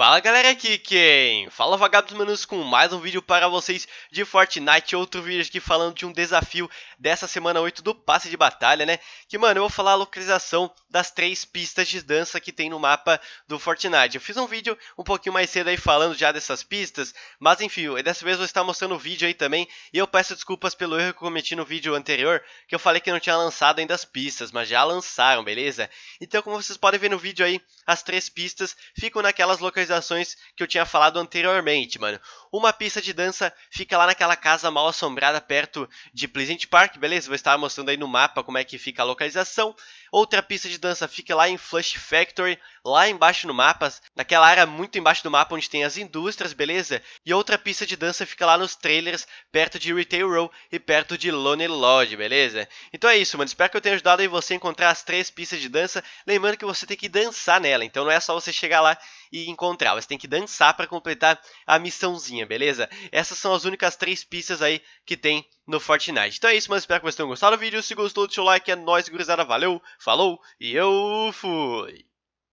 Fala galera aqui quem? Fala vagabundos manos com mais um vídeo para vocês de Fortnite Outro vídeo aqui falando de um desafio dessa semana 8 do passe de batalha, né? Que mano, eu vou falar a localização das três pistas de dança que tem no mapa do Fortnite Eu fiz um vídeo um pouquinho mais cedo aí falando já dessas pistas Mas enfim, dessa vez eu vou estar mostrando o vídeo aí também E eu peço desculpas pelo erro que eu cometi no vídeo anterior Que eu falei que não tinha lançado ainda as pistas, mas já lançaram, beleza? Então como vocês podem ver no vídeo aí, as três pistas ficam naquelas localizações atualizações que eu tinha falado anteriormente, mano. Uma pista de dança fica lá naquela casa mal assombrada perto de Pleasant Park, beleza? Vou estar mostrando aí no mapa como é que fica a localização. Outra pista de dança fica lá em Flush Factory, lá embaixo no mapa, naquela área muito embaixo do mapa onde tem as indústrias, beleza? E outra pista de dança fica lá nos trailers, perto de Retail Row e perto de Lone Lodge, beleza? Então é isso, mano. Espero que eu tenha ajudado aí você a encontrar as três pistas de dança. Lembrando que você tem que dançar nela, então não é só você chegar lá e encontrar, você tem que dançar para completar a missãozinha beleza? Essas são as únicas três pistas aí que tem no Fortnite. Então é isso, mano. Espero que vocês tenham gostado do vídeo. Se gostou, deixa o like. É nóis, gurizada. Valeu, falou e eu fui!